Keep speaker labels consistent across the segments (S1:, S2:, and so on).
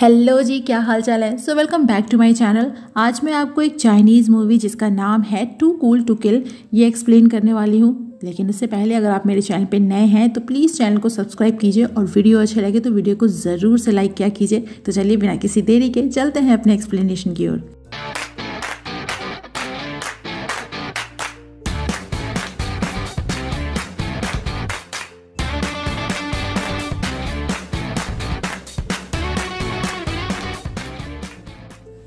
S1: hello जी क्या हाल चाल है so welcome back to my channel आज मैं आपको एक चाइनीज़ मूवी जिसका नाम है टू कूल टू किल ये एक्सप्लेन करने वाली हूँ लेकिन उससे पहले अगर आप मेरे चैनल पे नए हैं तो प्लीज़ चैनल को सब्सक्राइब कीजिए और वीडियो अच्छे लगे तो वीडियो को ज़रूर से लाइक किया कीजिए तो चलिए बिना किसी देरी के चलते हैं अपने एक्सप्लेनेशन की ओर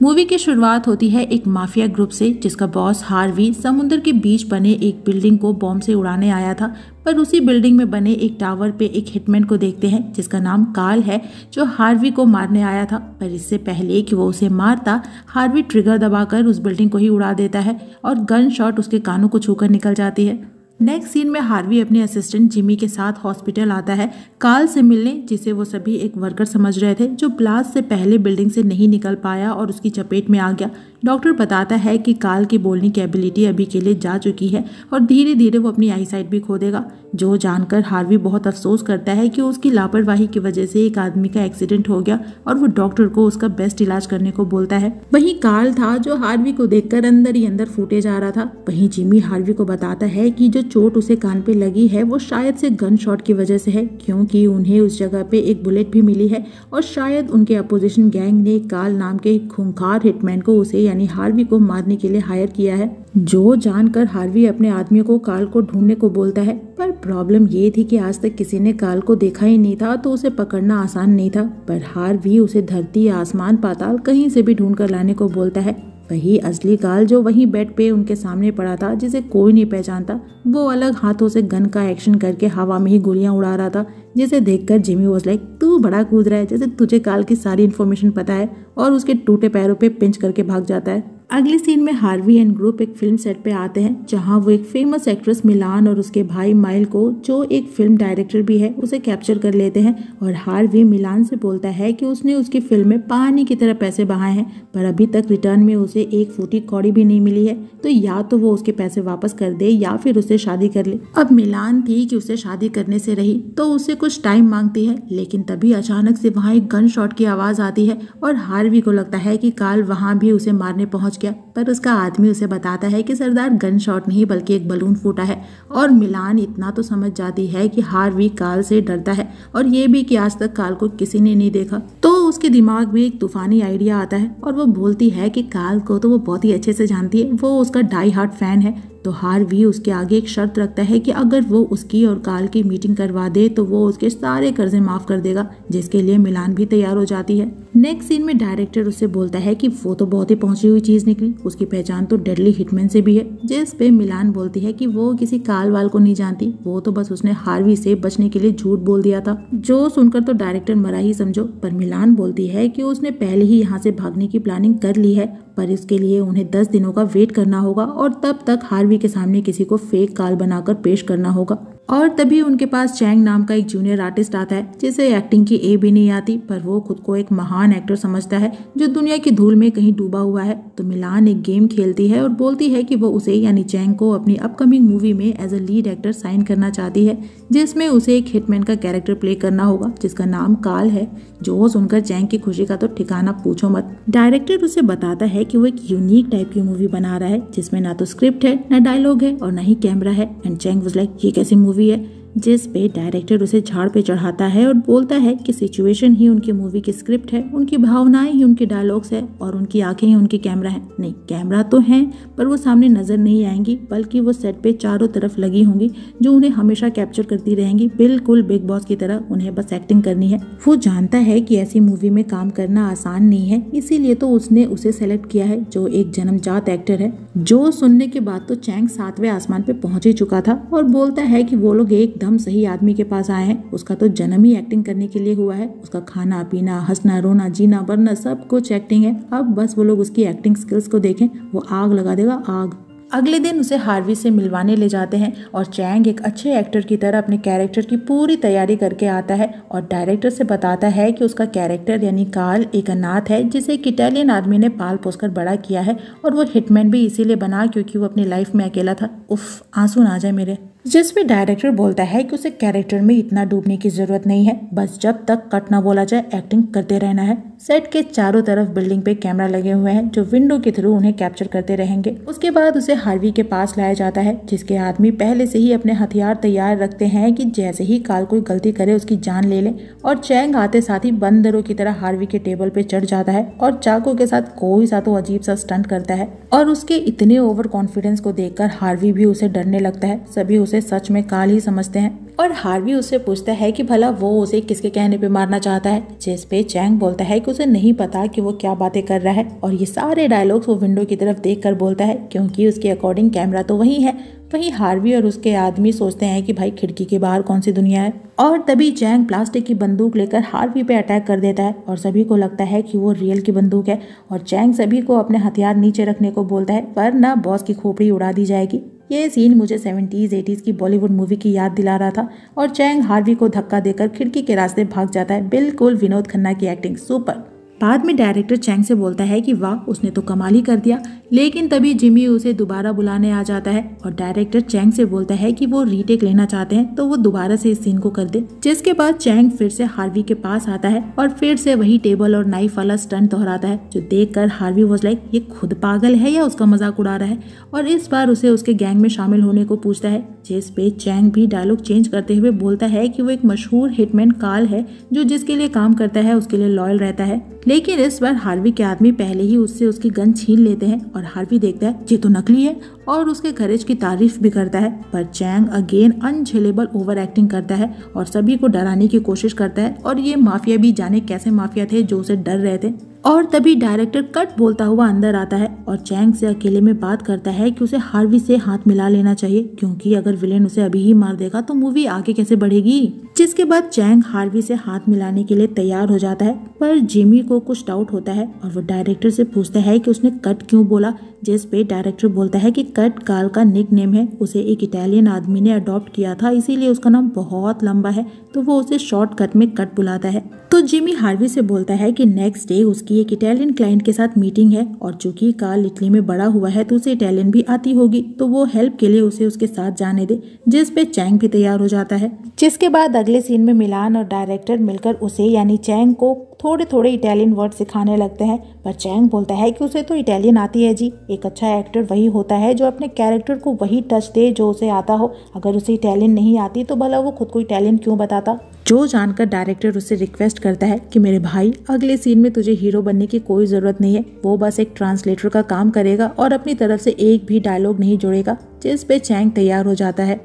S1: मूवी की शुरुआत होती है एक माफिया ग्रुप से जिसका बॉस हार्वी समुद्र के बीच बने एक बिल्डिंग को बॉम्ब से उड़ाने आया था पर उसी बिल्डिंग में बने एक टावर पे एक हिटमैन को देखते हैं जिसका नाम काल है जो हार्वी को मारने आया था पर इससे पहले कि वो उसे मारता हार्वी ट्रिगर दबाकर उस बिल्डिंग को ही उड़ा देता है और गन शॉट उसके कानों को छूकर निकल जाती है नेक्स्ट सीन में हार्वी अपने असिस्टेंट जिमी के साथ हॉस्पिटल आता है काल से मिलने जिसे वो सभी एक वर्कर समझ रहे थे जो ब्लास्ट से पहले बिल्डिंग से नहीं निकल पाया और उसकी चपेट में आ गया डॉक्टर बताता है कि काल की बोलने की एबिलिटी अभी के लिए जा चुकी है और धीरे धीरे वो अपनी आई साइट भी खो देगा जो जानकर हार्वी बहुत अफसोस करता है कि उसकी लापरवाही की वजह से एक आदमी का एक्सीडेंट हो गया और वो डॉक्टर को उसका बेस्ट इलाज करने को बोलता है वही काल था जो हार्वी को देखकर अंदर ही अंदर फूटे जा रहा था वही जिमी हार्वी को बताता है की जो चोट उसे कान पे लगी है वो शायद से गन शॉट की वजह से है क्योंकि उन्हें उस जगह पे एक बुलेट भी मिली है और शायद उनके अपोजिशन गैंग ने काल नाम के खूंखार हिटमैन को उसे यानी हार्वी को मारने के लिए हायर किया है जो जानकर हार्वी अपने आदमियों को काल को ढूंढने को बोलता है पर प्रॉब्लम ये थी कि आज तक किसी ने काल को देखा ही नहीं था तो उसे पकड़ना आसान नहीं था पर हार्वी उसे धरती आसमान पाताल कहीं से भी ढूंढ कर लाने को बोलता है वही असली गाल जो वहीं बेड पे उनके सामने पड़ा था जिसे कोई नहीं पहचानता वो अलग हाथों से गन का एक्शन करके हवा में ही गोलियां उड़ा रहा था जिसे देखकर जिमी वॉज लाइक तू बड़ा कूद रहा है जैसे तुझे काल की सारी इन्फॉर्मेशन पता है और उसके टूटे पैरों पे पिंच करके भाग जाता है अगले सीन में हार्वी एंड ग्रुप एक फिल्म सेट पे आते हैं जहां वो एक फेमस एक्ट्रेस मिलान और उसके भाई माइल को जो एक फिल्म डायरेक्टर भी है उसे कैप्चर कर लेते हैं और हार्वी मिलान से बोलता है कि उसने उसकी फिल्म में पानी की तरह पैसे बहाए हैं पर अभी तक रिटर्न में उसे एक फूटी कौड़ी भी नहीं मिली है तो या तो वो उसके पैसे वापस कर दे या फिर उसे शादी कर ले अब मिलान थी कि उसे शादी करने से रही तो उसे कुछ टाइम मांगती है लेकिन तभी अचानक से वहाँ एक गन शॉट की आवाज़ आती है और हार्वी को लगता है कि काल वहाँ भी उसे मारने पहुँच गया पर उसका आदमी उसे बताता है कि सरदार गन शॉट नहीं बल्कि एक बलून फूटा है और मिलान इतना तो समझ जाती है कि हार्वी काल से डरता है और ये भी कि आज तक काल को किसी ने नहीं देखा तो उसके दिमाग में एक तूफानी आइडिया आता है और वो बोलती है कि काल को तो वो बहुत ही अच्छे से जानती है वो उसका डाई हार्ट फैन है तो हार भी उसके आगे एक शर्त रखता है कि अगर वो उसकी और काल की मीटिंग करवा दे तो वो उसके सारे कर्जे माफ कर देगा जिसके लिए मिलान भी तैयार हो जाती है नेक्स्ट सीन में डायरेक्टर उससे बोलता है कि वो तो बहुत ही पहुंची हुई चीज निकली उसकी पहचान तो डेडली हिटमैन से भी है जिस पे मिलान बोलती है कि वो किसी काल वाल को नहीं जानती वो तो बस उसने हार्वी से बचने के लिए झूठ बोल दिया था जो सुनकर तो डायरेक्टर मरा ही समझो पर मिलान बोलती है कि उसने पहले ही यहाँ से भागने की प्लानिंग कर ली है पर इसके लिए उन्हें दस दिनों का वेट करना होगा और तब तक हार्वी के सामने किसी को फेक काल बनाकर पेश करना होगा और तभी उनके पास चैंग नाम का एक जूनियर आर्टिस्ट आता है जिसे एक्टिंग की ए भी नहीं आती पर वो खुद को एक महान एक्टर समझता है जो दुनिया की धूल में कहीं डूबा हुआ है तो मिलान एक गेम खेलती है और बोलती है कि वो उसे यानी चैंग को अपनी अपकमिंग मूवी में as a lead actor sign करना चाहती है जिसमें उसे एक हिटमैन का कैरेक्टर प्ले करना होगा जिसका नाम काल है जो सुनकर चैंग की खुशी का तो ठिकाना पूछो मत डायरेक्टर उसे बताता है कि वो एक यूनिक टाइप की मूवी बना रहा है जिसमें ना तो स्क्रिप्ट है ना डायलॉग है और ना ही कैमरा है एंड चैंग वॉज लाइक ये कैसी मूवी भी है जिस पे डायरेक्टर उसे झाड़ पे चढ़ाता है और बोलता है कि सिचुएशन ही उनकी मूवी की स्क्रिप्ट है उनकी भावनाएं ही उनके डायलॉग्स है और उनकी आंखें ही उनके कैमरा है नहीं कैमरा तो है पर वो सामने नज़र नहीं आएंगी बल्कि वो सेट पे चारों तरफ लगी होंगी जो उन्हें हमेशा कैप्चर करती रहेंगी बिल्कुल बिग बॉस की तरह उन्हें बस एक्टिंग करनी है वो जानता है की ऐसी मूवी में काम करना आसान नहीं है इसीलिए तो उसने उसे सेलेक्ट किया है जो एक जन्मजात एक्टर है जो सुनने के बाद तो चैंग सातवें आसमान पे पहुंच ही चुका था और बोलता है कि वो लोग एक एकदम सही आदमी के पास आए हैं उसका तो जन्म ही एक्टिंग करने के लिए हुआ है उसका खाना पीना हंसना रोना जीना बरना सब कुछ एक्टिंग है अब बस वो लोग उसकी एक्टिंग स्किल्स को देखें वो आग लगा देगा आग अगले दिन उसे हार्वी से मिलवाने ले जाते हैं और चैंग एक अच्छे एक्टर की तरह अपने कैरेक्टर की पूरी तैयारी करके आता है और डायरेक्टर से बताता है कि उसका कैरेक्टर यानी काल एक अनाथ है जिसे एक इटालियन आदमी ने पाल पोस बड़ा किया है और वो हिटमैन भी इसीलिए बना क्योंकि वो अपनी लाइफ में अकेला था उफ आंसू ना आ जाए मेरे जिसमें डायरेक्टर बोलता है कि उसे कैरेक्टर में इतना डूबने की ज़रूरत नहीं है बस जब तक कट ना बोला जाए एक्टिंग करते रहना है सेट के चारों तरफ बिल्डिंग पे कैमरा लगे हुए हैं जो विंडो के थ्रू उन्हें कैप्चर करते रहेंगे उसके बाद उसे हार्वी के पास लाया जाता है जिसके आदमी पहले से ही अपने हथियार तैयार रखते हैं की जैसे ही काल कोई गलती करे उसकी जान ले ले और चैंग आते साथ ही बंदरों की तरह हार्वी के टेबल पे चढ़ जाता है और चाको के साथ कोई सा तो अजीब सा स्टंट करता है और उसके इतने ओवर कॉन्फिडेंस को देख हार्वी भी उसे डरने लगता है सभी उसे सच में काल ही समझते हैं और हार्वी उससे पूछता है कि भला वो उसे किसके कहने पे मारना चाहता है जिस पे चैंग बोलता है कि उसे नहीं पता कि वो क्या बातें कर रहा है और ये सारे डायलॉग्स वो विंडो की तरफ देख कर बोलता है क्योंकि उसके अकॉर्डिंग कैमरा तो वही है वहीं हार्वी और उसके आदमी सोचते हैं कि भाई खिड़की के बाहर कौन सी दुनिया है और तभी जैंग प्लास्टिक की बंदूक लेकर हार्वी पे अटैक कर देता है और सभी को लगता है कि वो रियल की बंदूक है और जैंग सभी को अपने हथियार नीचे रखने को बोलता है पर ना बॉस की खोपड़ी उड़ा दी जाएगी ये सीन मुझे सेवेंटीज़ एटीज़ की बॉलीवुड मूवी की याद दिला रहा था और चैंग हार्वी को धक्का देकर खिड़की के रास्ते भाग जाता है बिल्कुल विनोद खन्ना की एक्टिंग सुपर बाद में डायरेक्टर चैंग से बोलता है कि वाह उसने तो कमाल ही कर दिया लेकिन तभी जिमी उसे दोबारा बुलाने आ जाता है और डायरेक्टर चैंग से बोलता है कि वो रीटेक लेना चाहते हैं तो वो दोबारा से इस सीन को कर दे जिसके बाद चैंग फिर से हार्वी के पास आता है और फिर से वही टेबल और नाइफ वाला स्टंट दोहराता है जो देख कर हार्वी वॉज लाइक ये खुद पागल है या उसका मजाक उड़ा रहा है और इस बार उसे उसके गैंग में शामिल होने को पूछता है जिस पे चैंग भी डायलॉग चेंज करते हुए बोलता है कि वो एक मशहूर हिटमैन काल है जो जिसके लिए काम करता है उसके लिए लॉयल रहता है लेकिन इस बार हार्वी के आदमी पहले ही उससे उसकी गन छीन लेते हैं और और हार्वी देखता है ये तो नकली है और उसके करेज की तारीफ भी करता है पर चैंग अगेन अनझेलेबल ओवर एक्टिंग करता है और सभी को डराने की कोशिश करता है और ये माफिया भी जाने कैसे माफिया थे जो उसे डर रहे थे और तभी डायरेक्टर कट बोलता हुआ अंदर आता है और चैंग से अकेले में बात करता है कि उसे हार्वी से हाथ मिला लेना चाहिए क्योंकि अगर विलेन उसे अभी ही मार देगा तो मूवी आगे कैसे बढ़ेगी जिसके बाद चैंग हार्वी से हाथ मिलाने के लिए तैयार हो जाता है पर जिमी को कुछ डाउट होता है और वो डायरेक्टर से पूछता है की उसने कट क्यूँ बोला जिस पे डायरेक्टर बोलता है की कट काल का निक नेम है उसे एक इटालियन आदमी ने अडॉप्ट किया था इसीलिए उसका नाम बहुत लंबा है तो वो उसे शॉर्ट में कट बुलाता है तो जिमी हार्वी से बोलता है की नेक्स्ट डे उसकी कि एक इटालियन क्लाइंट के साथ मीटिंग है और चूंकि कार्ल इटली में बड़ा हुआ है तो उसे इटालियन भी आती होगी तो वो हेल्प के लिए उसे उसके साथ जाने दे जिस पे चैंग भी तैयार हो जाता है जिसके बाद अगले सीन में मिलान और डायरेक्टर मिलकर उसे यानी चैंग को थोड़े थोड़े इटालियन वर्ड सिखाने लगते हैं पर चैंग बोलता है कि उसे तो इटालियन आती है जी एक अच्छा एक्टर वही होता है जो अपने कैरेक्टर को वही टच दे जो उसे आता हो अगर उसे इटालियन नहीं आती तो भला वो खुद को इटालियन क्यों बताता जो जानकर डायरेक्टर उसे रिक्वेस्ट करता है कि मेरे भाई अगले सीन में तुझे हीरो बनने की कोई ज़रूरत नहीं है वो बस एक ट्रांसलेटर का काम करेगा और अपनी तरफ से एक भी डायलॉग नहीं जोड़ेगा जिस पे चैंग तैयार हो जाता है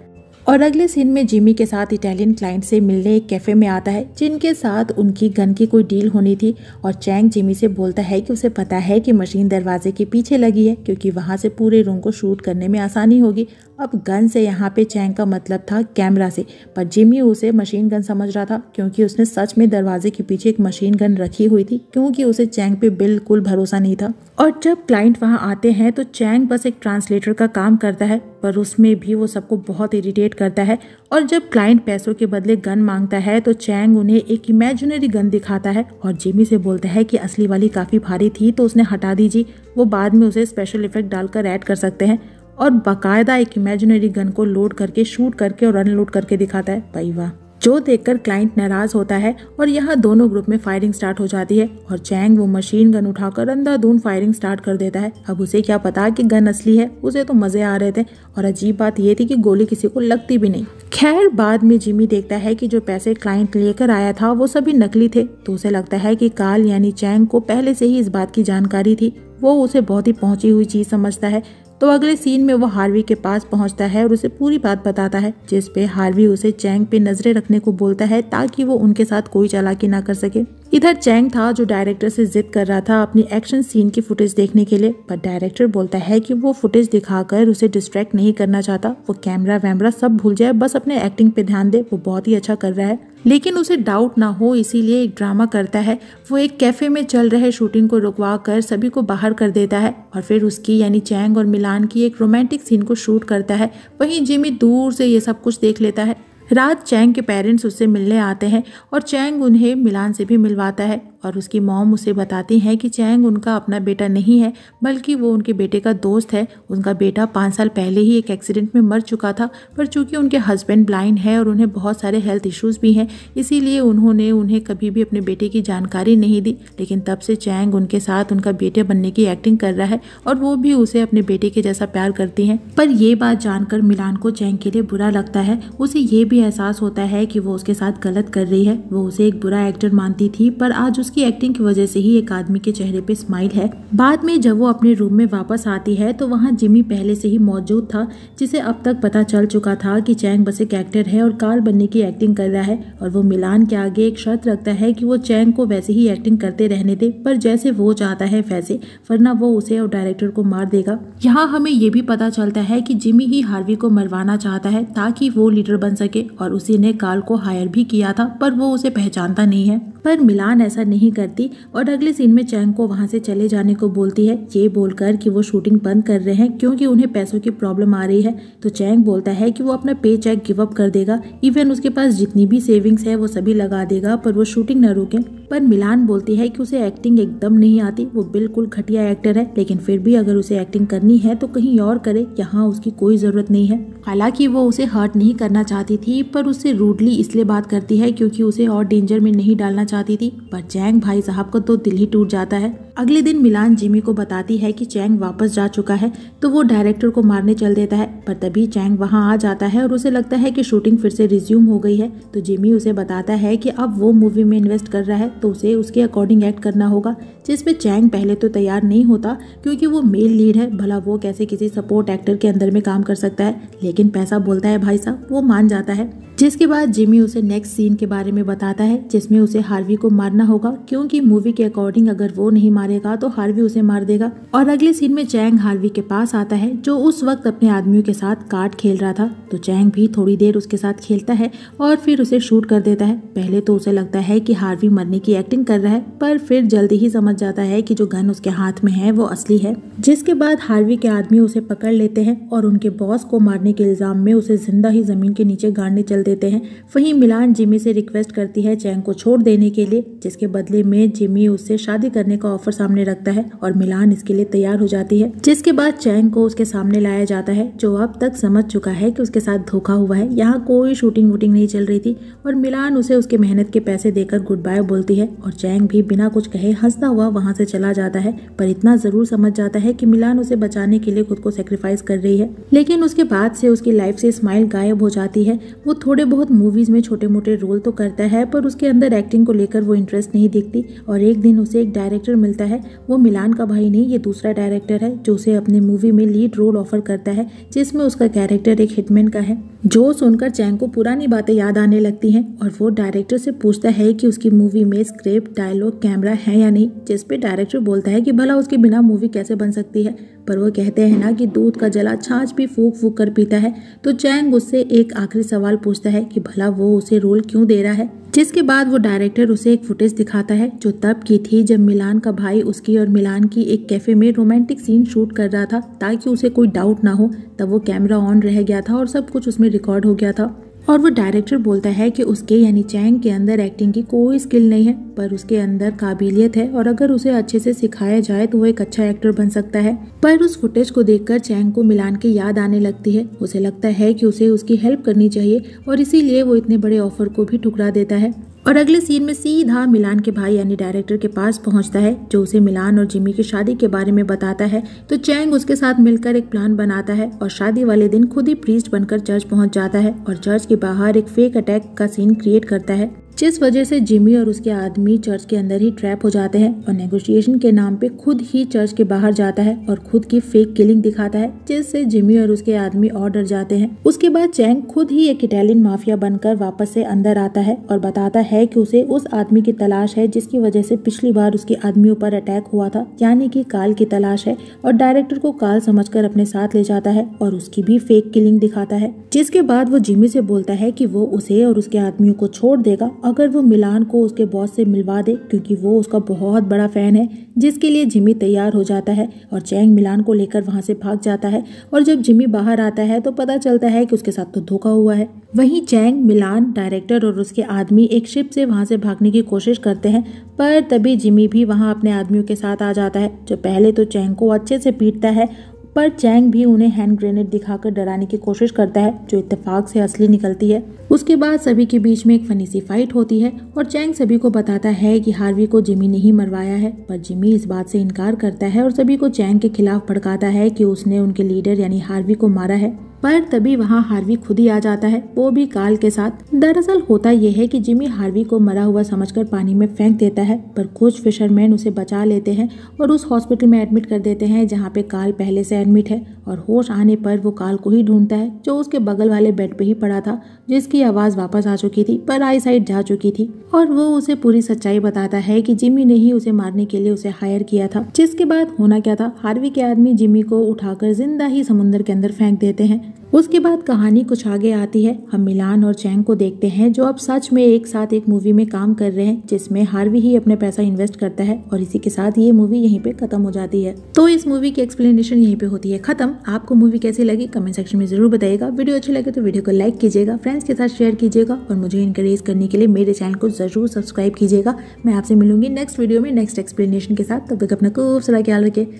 S1: और अगले सीन में जिमी के साथ इटालियन क्लाइंट से मिलने एक कैफ़े में आता है जिनके साथ उनकी गन की कोई डील होनी थी और चैंग जिमी से बोलता है कि उसे पता है कि मशीन दरवाजे के पीछे लगी है क्योंकि वहां से पूरे रूम को शूट करने में आसानी होगी अब गन से यहाँ पे चैंग का मतलब था कैमरा से पर जिमी उसे मशीन गन समझ रहा था क्योंकि उसने सच में दरवाजे के पीछे एक मशीन गन रखी हुई थी क्योंकि उसे चैंग पे बिल्कुल भरोसा नहीं था और जब क्लाइंट वहाँ आते हैं तो चैंग बस एक ट्रांसलेटर का काम करता है पर उसमें भी वो सबको बहुत इरिटेट करता है और जब क्लाइंट पैसों के बदले गन मांगता है तो चैंग उन्हें एक इमेजिनरी गन दिखाता है और जिमी से बोलता है कि असली वाली काफ़ी भारी थी तो उसने हटा दीजिए वो बाद में उसे स्पेशल इफेक्ट डालकर ऐड कर सकते हैं और बाकायदा एक इमेजिनरी गन को लोड करके शूट करके और अनलोड करके दिखाता है भाई वाह जो देखकर क्लाइंट नाराज होता है और यहाँ दोनों ग्रुप में फायरिंग स्टार्ट हो जाती है और चैंग वो मशीन गन उठाकर अंधाधुन फायरिंग स्टार्ट कर देता है अब उसे क्या पता कि गन असली है उसे तो मजे आ रहे थे और अजीब बात यह थी कि गोली किसी को लगती भी नहीं खैर बाद में जिमी देखता है कि जो पैसे क्लाइंट लेकर आया था वो सभी नकली थे तो उसे लगता है कि काल यानी चैंग को पहले से ही इस बात की जानकारी थी वो उसे बहुत ही पहुंची हुई चीज समझता है तो अगले सीन में वो हार्वी के पास पहुंचता है और उसे पूरी बात बताता है जिस पे हार्वी उसे चैंग पे नजरें रखने को बोलता है ताकि वो उनके साथ कोई चालाकी ना कर सके इधर चैंग था जो डायरेक्टर से जिद कर रहा था अपनी एक्शन सीन की फुटेज देखने के लिए पर डायरेक्टर बोलता है कि वो फुटेज दिखाकर उसे डिस्ट्रैक्ट नहीं करना चाहता वो कैमरा वैमरा सब भूल जाए बस अपने एक्टिंग पे ध्यान दे वो बहुत ही अच्छा कर रहा है लेकिन उसे डाउट ना हो इसीलिए एक ड्रामा करता है वो एक कैफे में चल रहे शूटिंग को रुकवा कर सभी को बाहर कर देता है और फिर उसकी यानी चैंग और मिलान की एक रोमांटिक सीन को शूट करता है वहीं जिमी दूर से ये सब कुछ देख लेता है रात चैंग के पेरेंट्स उससे मिलने आते हैं और चैंग उन्हें मिलान से भी मिलवाता है और उसकी मॉम उसे बताती हैं कि चैंग उनका अपना बेटा नहीं है बल्कि वो उनके बेटे का दोस्त है उनका बेटा पाँच साल पहले ही एक एक्सीडेंट में मर चुका था पर चूंकि उनके हस्बैंड ब्लाइंड है और उन्हें बहुत सारे हेल्थ इश्यूज़ भी हैं इसीलिए उन्होंने उन्हें कभी भी अपने बेटे की जानकारी नहीं दी लेकिन तब से चैंग उनके साथ उनका बेटे बनने की एक्टिंग कर रहा है और वो भी उसे अपने बेटे के जैसा प्यार करती हैं पर ये बात जानकर मिलान को चैंग के लिए बुरा लगता है उसे ये भी एहसास होता है कि वो उसके साथ गलत कर रही है वो उसे एक बुरा एक्टर मानती थी पर आज उसकी उसकी एक्टिंग की वजह से ही एक आदमी के चेहरे पे स्माइल है बाद में जब वो अपने रूम में वापस आती है तो वहाँ जिमी पहले से ही मौजूद था जिसे अब तक पता चल चुका था कि चैंग बस एक एक्टर है और कार्ल बनने की एक्टिंग कर रहा है और वो मिलान के आगे एक शर्त रखता है कि वो चैंग को वैसे ही एक्टिंग करते रहने दे पर जैसे वो चाहता है वैसे वरना वो उसे और डायरेक्टर को मार देगा यहाँ हमें ये भी पता चलता है की जिमी ही हार्वी को मरवाना चाहता है ताकि वो लीडर बन सके और उसी ने काल को हायर भी किया था पर वो उसे पहचानता नहीं है पर मिलान ऐसा नहीं करती और अगले सीन में चैंग को वहाँ से चले जाने को बोलती है ये बोलकर कि वो शूटिंग बंद कर रहे हैं क्योंकि उन्हें पैसों की प्रॉब्लम आ रही है तो चैंग बोलता है कि वो अपना पे चेक गिवअप कर देगा इवन उसके पास जितनी भी सेविंग्स है वो सभी लगा देगा पर वो शूटिंग न रोकें पर मिलान बोलती है कि उसे एक्टिंग एकदम नहीं आती वो बिल्कुल घटिया एक्टर है लेकिन फिर भी अगर उसे एक्टिंग करनी है तो कहीं और करे यहाँ उसकी कोई ज़रूरत नहीं है हालांकि वो उसे हर्ट नहीं करना चाहती थी पर उससे रूडली इसलिए बात करती है क्योंकि उसे और डेंजर में नहीं डालना चाहती थी पर चैंग भाई साहब का तो दिल ही टूट जाता है अगले दिन मिलान जिमी को बताती है कि चैंग वापस जा चुका है तो वो डायरेक्टर को मारने चल देता है पर तभी चैंग वहाँ आ जाता है और उसे लगता है कि शूटिंग फिर से रिज्यूम हो गई है तो जिमी उसे बताता है कि अब वो मूवी में इन्वेस्ट कर रहा है तो उसे उसके अकॉर्डिंग एक्ट करना होगा जिसमें चैंग पहले तो तैयार नहीं होता क्योंकि वो मेल लीड है भला वो कैसे किसी सपोर्ट एक्टर के अंदर में काम कर सकता है लेकिन पैसा बोलता है भाई साहब वो मान जाता है जिसके बाद जिमी उसे नेक्स्ट सीन के बारे में बताता है जिसमें उसे हार्वी को मारना होगा क्योंकि मूवी के अकॉर्डिंग अगर वो नहीं मारेगा तो हार्वी उसे मार देगा और अगले सीन में चैंग हार्वी के पास आता है जो उस वक्त अपने आदमियों के साथ कार्ड खेल रहा था तो चैंग भी थोड़ी देर उसके साथ खेलता है और फिर उसे शूट कर देता है पहले तो उसे लगता है की हार्वी मरने की एक्टिंग कर रहा है पर फिर जल्दी ही समझ जाता है की जो गन उसके हाथ में है वो असली है जिसके बाद हार्वी के आदमी उसे पकड़ लेते हैं और उनके बॉस को मारने के इल्जाम में उसे जिंदा ही जमीन के नीचे गाड़ने चलते देते हैं वहीं मिलान जिमी से रिक्वेस्ट करती है चैंग को छोड़ देने के लिए जिसके बदले में जिमी उससे शादी करने का ऑफर सामने रखता है और मिलान इसके लिए तैयार हो जाती है जिसके बाद चैंग को उसके सामने लाया जाता है जो अब तक समझ चुका है कि उसके साथ धोखा हुआ है यहाँ कोई शूटिंग वूटिंग नहीं चल रही थी और मिलान उसे उसके मेहनत के पैसे देकर गुड बाय बोलती है और चैंग भी बिना कुछ कहे हंसता हुआ वहाँ से चला जाता है पर इतना जरूर समझ जाता है की मिलान उसे बचाने के लिए खुद को सेक्रीफाइस कर रही है लेकिन उसके बाद से उसकी लाइफ से स्माइल गायब हो जाती है वो थोड़ी थोड़े बहुत मूवीज़ में छोटे मोटे रोल तो करता है पर उसके अंदर एक्टिंग को लेकर वो इंटरेस्ट नहीं देखती और एक दिन उसे एक डायरेक्टर मिलता है वो मिलान का भाई नहीं ये दूसरा डायरेक्टर है जो उसे अपने मूवी में लीड रोल ऑफर करता है जिसमें उसका कैरेक्टर एक हिटमैन का है जो सुनकर चैंग को पुरानी बातें याद आने लगती हैं और वो डायरेक्टर से पूछता है कि उसकी मूवी में स्क्रिप्ट डायलॉग कैमरा है या नहीं जिसपे डायरेक्टर बोलता है कि भला उसके बिना मूवी कैसे बन सकती है पर वो कहते हैं ना कि दूध का जला छाछ भी फूक फूक कर पीता है तो चैंग उससे एक आखिरी सवाल पूछता है कि भला वो उसे रोल क्यों दे रहा है जिसके बाद वो डायरेक्टर उसे एक फुटेज दिखाता है जो तब की थी जब मिलान का भाई उसकी और मिलान की एक कैफे में रोमांटिक सीन शूट कर रहा था ताकि उसे कोई डाउट ना हो तब वो कैमरा ऑन रह गया था और सब कुछ उसमें रिकॉर्ड हो गया था और वो डायरेक्टर बोलता है कि उसके यानी चैंग के अंदर एक्टिंग की कोई स्किल नहीं है पर उसके अंदर काबिलियत है और अगर उसे अच्छे से सिखाया जाए तो वो एक अच्छा एक्टर बन सकता है पर उस फुटेज को देखकर चैंग को मिलान की याद आने लगती है उसे लगता है कि उसे उसकी हेल्प करनी चाहिए और इसीलिए वो इतने बड़े ऑफर को भी ठुकरा देता है और अगले सीन में सीधा मिलान के भाई यानी डायरेक्टर के पास पहुंचता है जो उसे मिलान और जिमी की शादी के बारे में बताता है तो चैंग उसके साथ मिलकर एक प्लान बनाता है और शादी वाले दिन खुद ही प्रीस्ट बनकर चर्च पहुंच जाता है और चर्च के बाहर एक फेक अटैक का सीन क्रिएट करता है जिस वजह से जिमी और उसके आदमी चर्च के अंदर ही ट्रैप हो जाते हैं और नेगोशिएशन के नाम पे खुद ही चर्च के बाहर जाता है और खुद की फेक किलिंग दिखाता है जिससे जिमी और उसके आदमी और डर जाते हैं उसके बाद चैंग खुद ही एक इटालियन माफिया बनकर वापस से अंदर आता है और बताता है कि उसे उस आदमी की तलाश है जिसकी वजह से पिछली बार उसके आदमियों पर अटैक हुआ था यानी की काल की तलाश है और डायरेक्टर को काल समझ अपने साथ ले जाता है और उसकी भी फेक किलिंग दिखाता है जिसके बाद वो जिमी से बोलता है की वो उसे और उसके आदमियों को छोड़ देगा अगर वो मिलान को उसके बॉस से मिलवा दे क्योंकि वो उसका बहुत बड़ा फ़ैन है जिसके लिए जिमी तैयार हो जाता है और चैंग मिलान को लेकर वहाँ से भाग जाता है और जब जिमी बाहर आता है तो पता चलता है कि उसके साथ तो धोखा हुआ है वहीं चैंग मिलान डायरेक्टर और उसके आदमी एक शिप से वहाँ से भागने की कोशिश करते हैं पर तभी जिमी भी वहाँ अपने आदमियों के साथ आ जाता है जो पहले तो चैंग को अच्छे से पीटता है पर चैंग भी उन्हें हैंड ग्रेनेड दिखाकर डराने की कोशिश करता है जो इत्तेफाक से असली निकलती है उसके बाद सभी के बीच में एक फनी सी फाइट होती है और चैंग सभी को बताता है कि हार्वी को जिमी नहीं मरवाया है पर जिमी इस बात से इनकार करता है और सभी को चैंग के खिलाफ भड़काता है कि उसने उनके लीडर यानी हार्वी को मारा है पर तभी वहाँ हार्वी खुद ही आ जाता है वो भी काल के साथ दरअसल होता यह है कि जिमी हार्वी को मरा हुआ समझकर पानी में फेंक देता है पर कुछ फिशरमैन उसे बचा लेते हैं और उस हॉस्पिटल में एडमिट कर देते हैं जहाँ पे काल पहले से एडमिट है और होश आने पर वो काल को ही ढूंढता है जो उसके बगल वाले बेड पे ही पड़ा था जिसकी आवाज़ वापस आ चुकी थी पर आई साइड जा चुकी थी और वो उसे पूरी सच्चाई बताता है कि जिमी ने ही उसे मारने के लिए उसे हायर किया था जिसके बाद होना क्या था हार्वी के आदमी जिमी को उठाकर जिंदा ही समुन्द्र के अंदर फेंक देते हैं उसके बाद कहानी कुछ आगे आती है हम मिलान और चैंग को देखते हैं जो अब सच में एक साथ एक मूवी में काम कर रहे हैं जिसमें हार्वी ही अपने पैसा इन्वेस्ट करता है और इसी के साथ ये मूवी यहीं पे खत्म हो जाती है तो इस मूवी की एक्सप्लेनेशन यहीं पे होती है खत्म आपको मूवी कैसी लगी कमेंट सेक्शन में जरूर बताइएगा वीडियो अच्छी लगे तो वीडियो को लाइक कीजिएगा फ्रेंड्स के साथ शेयर कीजिएगा और मुझे इंकरेज करने के लिए मेरे चैनल को जरूर सब्सक्राइब कीजिएगा मैं आपसे मिलूंगी नेक्स्ट वीडियो में नेक्स्ट एक्सप्लेनेशन के साथ तब तक अपना खूब सारा ख्याल रखे